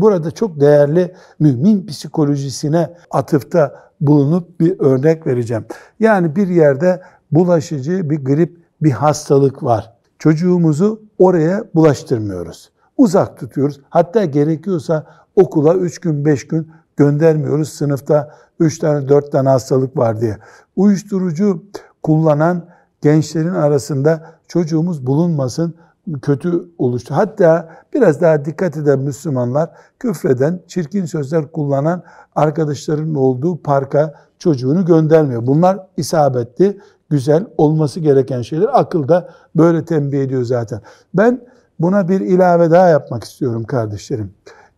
Burada çok değerli mümin psikolojisine atıfta bulunup bir örnek vereceğim. Yani bir yerde bulaşıcı bir grip, bir hastalık var. Çocuğumuzu oraya bulaştırmıyoruz. Uzak tutuyoruz. Hatta gerekiyorsa okula 3 gün 5 gün göndermiyoruz sınıfta 3 tane 4 tane hastalık var diye. Uyuşturucu kullanan gençlerin arasında çocuğumuz bulunmasın kötü oluştu. Hatta biraz daha dikkat eden Müslümanlar küfreden, çirkin sözler kullanan arkadaşlarının olduğu parka çocuğunu göndermiyor. Bunlar isabetli, güzel, olması gereken şeyler. Akıl da böyle tembih ediyor zaten. Ben buna bir ilave daha yapmak istiyorum kardeşlerim.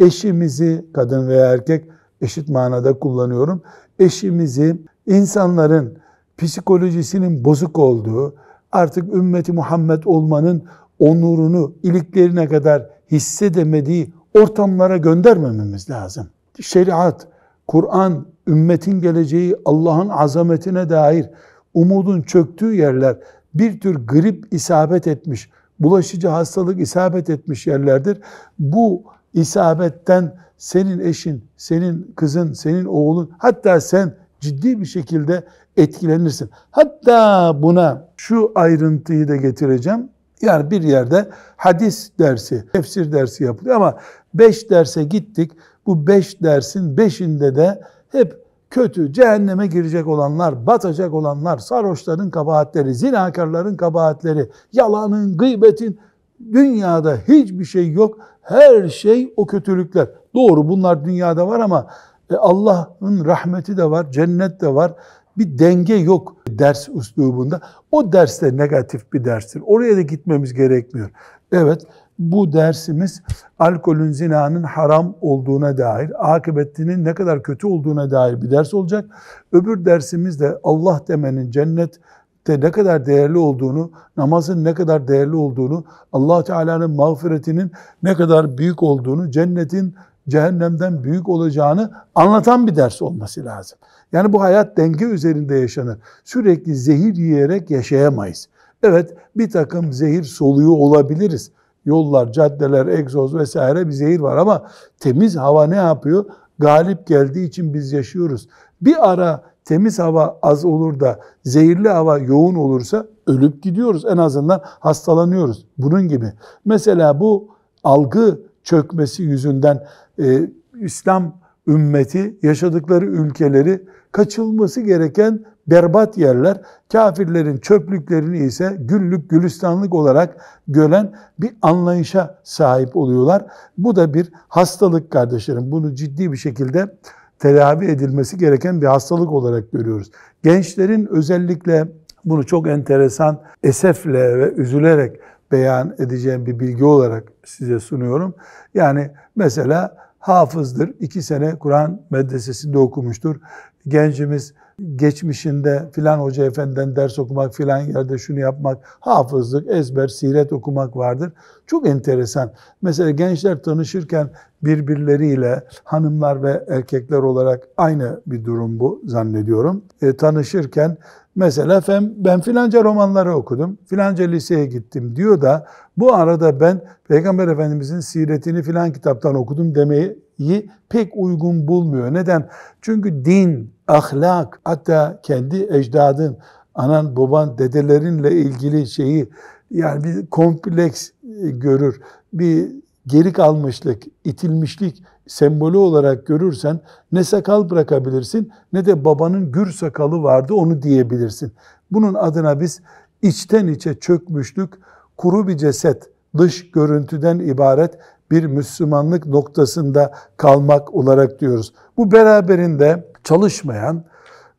Eşimizi, kadın veya erkek eşit manada kullanıyorum. Eşimizi insanların psikolojisinin bozuk olduğu, artık ümmeti Muhammed olmanın onurunu iliklerine kadar hissedemediği ortamlara göndermememiz lazım. Şeriat, Kur'an, ümmetin geleceği, Allah'ın azametine dair umudun çöktüğü yerler bir tür grip isabet etmiş, bulaşıcı hastalık isabet etmiş yerlerdir. Bu isabetten senin eşin, senin kızın, senin oğlun hatta sen ciddi bir şekilde etkilenirsin. Hatta buna şu ayrıntıyı da getireceğim. Yani bir yerde hadis dersi, tefsir dersi yapılıyor ama beş derse gittik. Bu beş dersin beşinde de hep kötü, cehenneme girecek olanlar, batacak olanlar, sarhoşların kabahatleri, zinakarların kabahatleri, yalanın, gıybetin, dünyada hiçbir şey yok. Her şey o kötülükler. Doğru bunlar dünyada var ama e, Allah'ın rahmeti de var, cennet de var bir denge yok ders üslubunda. O ders de negatif bir derstir. Oraya da gitmemiz gerekmiyor. Evet, bu dersimiz alkolün, zinanın haram olduğuna dair, akıbetinin ne kadar kötü olduğuna dair bir ders olacak. Öbür dersimiz de Allah demenin cennet de ne kadar değerli olduğunu, namazın ne kadar değerli olduğunu, Allah Teala'nın mağfiretinin ne kadar büyük olduğunu, cennetin cehennemden büyük olacağını anlatan bir ders olması lazım. Yani bu hayat denge üzerinde yaşanır. Sürekli zehir yiyerek yaşayamayız. Evet bir takım zehir soluyu olabiliriz. Yollar, caddeler, egzoz vesaire bir zehir var ama temiz hava ne yapıyor? Galip geldiği için biz yaşıyoruz. Bir ara temiz hava az olur da zehirli hava yoğun olursa ölüp gidiyoruz. En azından hastalanıyoruz. Bunun gibi. Mesela bu algı çökmesi yüzünden e, İslam ümmeti yaşadıkları ülkeleri kaçılması gereken berbat yerler, kafirlerin çöplüklerini ise güllük gülistanlık olarak gören bir anlayışa sahip oluyorlar. Bu da bir hastalık kardeşlerim. Bunu ciddi bir şekilde tedavi edilmesi gereken bir hastalık olarak görüyoruz. Gençlerin özellikle bunu çok enteresan esefle ve üzülerek beyan edeceğim bir bilgi olarak size sunuyorum. Yani mesela hafızdır, iki sene Kur'an medresesinde okumuştur. Gencimiz geçmişinde filan hoca efendiden ders okumak filan yerde şunu yapmak, hafızlık, ezber, siret okumak vardır. Çok enteresan. Mesela gençler tanışırken birbirleriyle hanımlar ve erkekler olarak aynı bir durum bu zannediyorum. E, tanışırken mesela ben, ben filanca romanları okudum, filanca liseye gittim diyor da bu arada ben Peygamber Efendimizin siretini filan kitaptan okudum demeyi iyi pek uygun bulmuyor. Neden? Çünkü din, ahlak, hatta kendi ecdadın, anan, baban, dedelerinle ilgili şeyi yani bir kompleks e, görür. Bir geri kalmışlık, itilmişlik sembolü olarak görürsen ne sakal bırakabilirsin ne de babanın gür sakalı vardı onu diyebilirsin. Bunun adına biz içten içe çökmüşlük, kuru bir ceset, dış görüntüden ibaret bir Müslümanlık noktasında kalmak olarak diyoruz. Bu beraberinde çalışmayan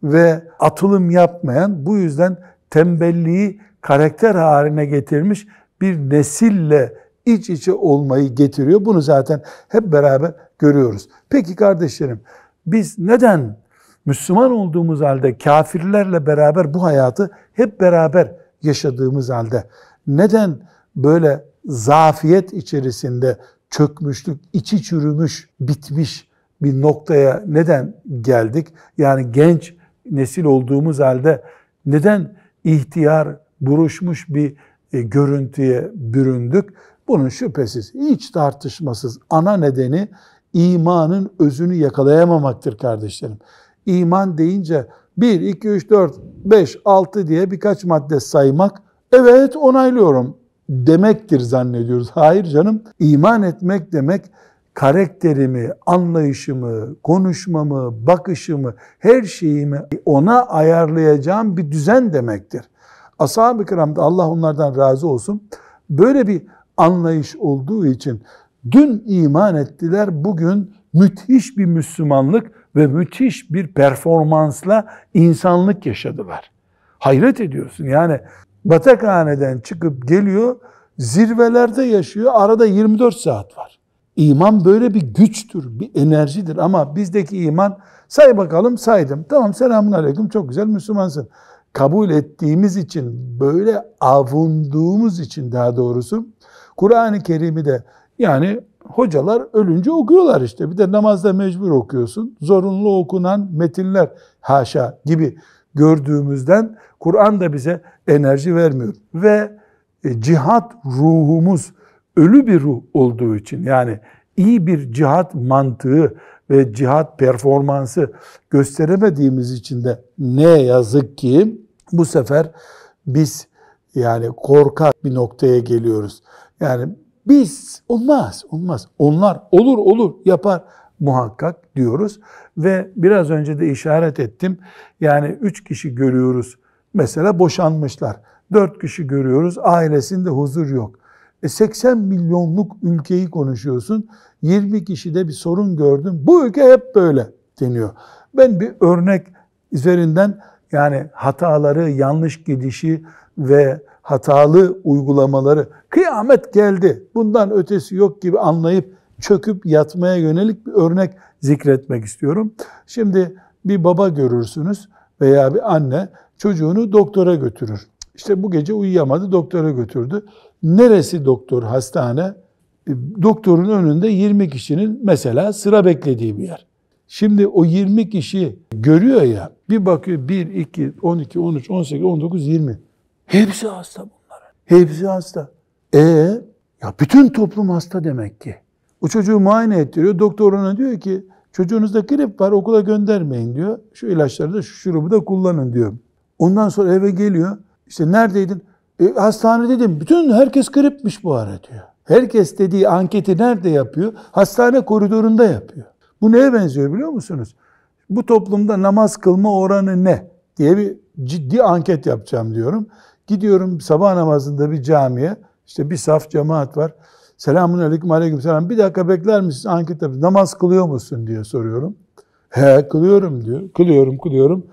ve atılım yapmayan bu yüzden tembelliği karakter haline getirmiş bir nesille iç içe olmayı getiriyor. Bunu zaten hep beraber görüyoruz. Peki kardeşlerim biz neden Müslüman olduğumuz halde kafirlerle beraber bu hayatı hep beraber yaşadığımız halde neden böyle zafiyet içerisinde çökmüşlük, içi çürümüş, bitmiş bir noktaya neden geldik? Yani genç nesil olduğumuz halde neden ihtiyar, buruşmuş bir e, görüntüye büründük? Bunun şüphesiz, hiç tartışmasız ana nedeni imanın özünü yakalayamamaktır kardeşlerim. İman deyince 1, 2, 3, 4, 5, 6 diye birkaç madde saymak, evet onaylıyorum demektir zannediyoruz. Hayır canım, iman etmek demek karakterimi, anlayışımı, konuşmamı, bakışımı, her şeyimi ona ayarlayacağım bir düzen demektir. Ashab-ı kiramda Allah onlardan razı olsun. Böyle bir anlayış olduğu için dün iman ettiler, bugün müthiş bir Müslümanlık ve müthiş bir performansla insanlık yaşadılar. Hayret ediyorsun yani batakhaneden çıkıp geliyor, zirvelerde yaşıyor, arada 24 saat var. İman böyle bir güçtür, bir enerjidir ama bizdeki iman say bakalım saydım. Tamam selamun aleyküm çok güzel Müslümansın. Kabul ettiğimiz için, böyle avunduğumuz için daha doğrusu Kur'an-ı Kerim'i de yani hocalar ölünce okuyorlar işte. Bir de namazda mecbur okuyorsun. Zorunlu okunan metinler haşa gibi gördüğümüzden Kur'an da bize enerji vermiyor. Ve e, cihat ruhumuz ölü bir ruh olduğu için yani iyi bir cihat mantığı ve cihat performansı gösteremediğimiz için de ne yazık ki bu sefer biz yani korkak bir noktaya geliyoruz. Yani biz olmaz, olmaz. Onlar olur olur yapar muhakkak diyoruz. Ve biraz önce de işaret ettim. Yani üç kişi görüyoruz. Mesela boşanmışlar. Dört kişi görüyoruz. Ailesinde huzur yok. E 80 milyonluk ülkeyi konuşuyorsun. 20 kişide bir sorun gördüm. Bu ülke hep böyle deniyor. Ben bir örnek üzerinden yani hataları, yanlış gidişi ve hatalı uygulamaları kıyamet geldi. Bundan ötesi yok gibi anlayıp çöküp yatmaya yönelik bir örnek zikretmek istiyorum. Şimdi bir baba görürsünüz veya bir anne çocuğunu doktora götürür. İşte bu gece uyuyamadı doktora götürdü. Neresi doktor hastane? E, doktorun önünde 20 kişinin mesela sıra beklediği bir yer. Şimdi o 20 kişi görüyor ya bir bakıyor 1, 2, 12, 13, 18, 19, 20. Hepsi hasta bunların. Hepsi hasta. E ya bütün toplum hasta demek ki. O çocuğu muayene ettiriyor. Doktor ona diyor ki çocuğunuzda grip var okula göndermeyin diyor. Şu ilaçları da şu şurubu da kullanın diyor. Ondan sonra eve geliyor. İşte neredeydin? E, hastane dedim. Bütün herkes gripmiş bu ara diyor. Herkes dediği anketi nerede yapıyor? Hastane koridorunda yapıyor. Bu neye benziyor biliyor musunuz? Bu toplumda namaz kılma oranı ne diye bir ciddi anket yapacağım diyorum. Gidiyorum sabah namazında bir camiye. İşte bir saf cemaat var. Selamun aleyküm aleyküm selam. Bir dakika bekler misin? Anket yapıyor. Namaz kılıyor musun diye soruyorum. He kılıyorum diyor. Kılıyorum kılıyorum.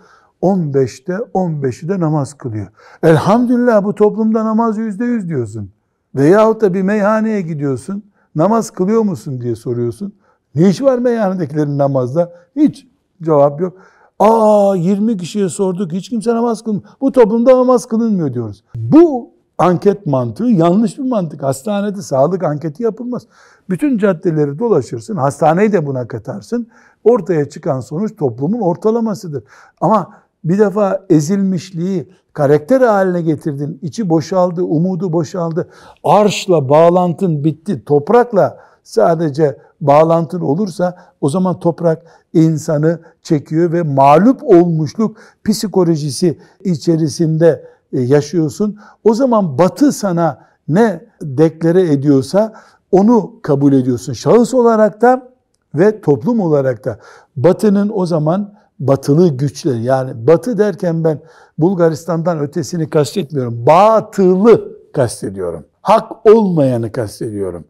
15'te 15'i de namaz kılıyor. Elhamdülillah bu toplumda namaz %100 diyorsun. Veyahut da bir meyhaneye gidiyorsun. Namaz kılıyor musun diye soruyorsun. Ne iş var meyhanedekilerin namazda? Hiç cevap yok. Aa 20 kişiye sorduk hiç kimse namaz kılmıyor. Bu toplumda namaz kılınmıyor diyoruz. Bu anket mantığı yanlış bir mantık. Hastanede sağlık anketi yapılmaz. Bütün caddeleri dolaşırsın, hastaneyi de buna katarsın. Ortaya çıkan sonuç toplumun ortalamasıdır. Ama bir defa ezilmişliği karakter haline getirdin, içi boşaldı, umudu boşaldı, arşla bağlantın bitti, toprakla sadece bağlantın olursa o zaman toprak insanı çekiyor ve mağlup olmuşluk psikolojisi içerisinde e, yaşıyorsun. O zaman batı sana ne deklere ediyorsa onu kabul ediyorsun. Şahıs olarak da ve toplum olarak da. Batının o zaman batılı güçler yani batı derken ben Bulgaristan'dan ötesini kastetmiyorum. Batılı kastediyorum. Hak olmayanı kastediyorum.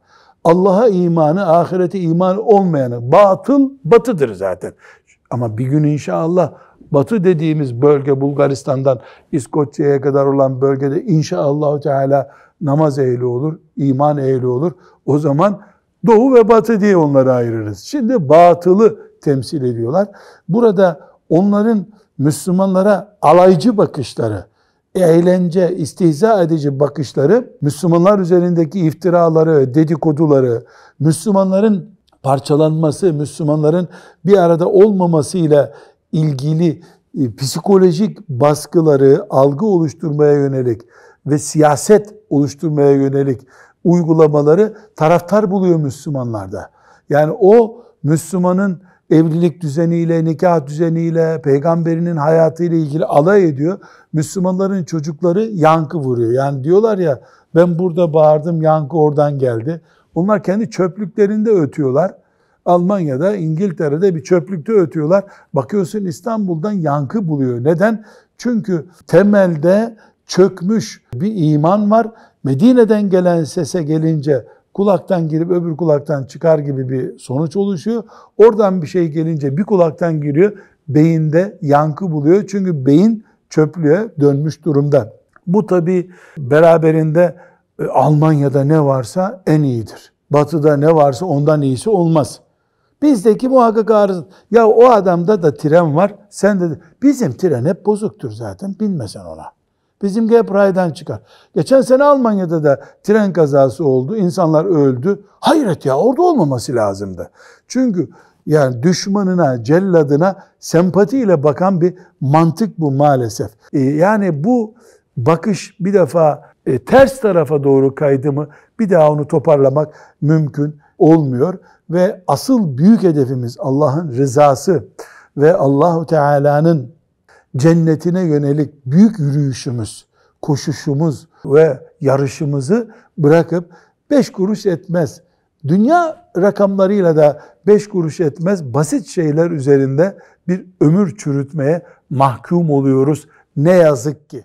Allah'a imanı, ahirete imanı olmayanı. Batıl batıdır zaten. Ama bir gün inşallah batı dediğimiz bölge Bulgaristan'dan İskoçya'ya kadar olan bölgede inşallah Teala namaz ehli olur, iman ehli olur. O zaman doğu ve batı diye onları ayırırız. Şimdi batılı temsil ediyorlar. Burada onların Müslümanlara alaycı bakışları, eğlence, istihza edici bakışları, Müslümanlar üzerindeki iftiraları, dedikoduları, Müslümanların parçalanması, Müslümanların bir arada olmaması ile ilgili e, psikolojik baskıları algı oluşturmaya yönelik ve siyaset oluşturmaya yönelik uygulamaları taraftar buluyor Müslümanlarda. Yani o Müslümanın evlilik düzeniyle, nikah düzeniyle, peygamberinin hayatıyla ilgili alay ediyor. Müslümanların çocukları yankı vuruyor. Yani diyorlar ya ben burada bağırdım yankı oradan geldi. Onlar kendi çöplüklerinde ötüyorlar. Almanya'da, İngiltere'de bir çöplükte ötüyorlar. Bakıyorsun İstanbul'dan yankı buluyor. Neden? Çünkü temelde çökmüş bir iman var. Medine'den gelen sese gelince kulaktan girip öbür kulaktan çıkar gibi bir sonuç oluşuyor. Oradan bir şey gelince bir kulaktan giriyor, beyinde yankı buluyor. Çünkü beyin çöplüğe dönmüş durumda. Bu tabi beraberinde e, Almanya'da ne varsa en iyidir. Batı'da ne varsa ondan iyisi olmaz. Bizdeki muhakkak arızın. Ya o adamda da tren var. Sen de bizim tren hep bozuktur zaten. Binmesen ona. Bizim hep raydan çıkar. Geçen sene Almanya'da da tren kazası oldu. İnsanlar öldü. Hayret ya orada olmaması lazımdı. Çünkü yani düşmanına, celladına sempatiyle bakan bir mantık bu maalesef. Ee, yani bu bakış bir defa e, ters tarafa doğru kaydı mı? bir daha onu toparlamak mümkün olmuyor ve asıl büyük hedefimiz Allah'ın rızası ve Allahu Teala'nın cennetine yönelik büyük yürüyüşümüz, koşuşumuz ve yarışımızı bırakıp beş kuruş etmez. Dünya rakamlarıyla da beş kuruş etmez basit şeyler üzerinde bir ömür çürütmeye mahkum oluyoruz ne yazık ki.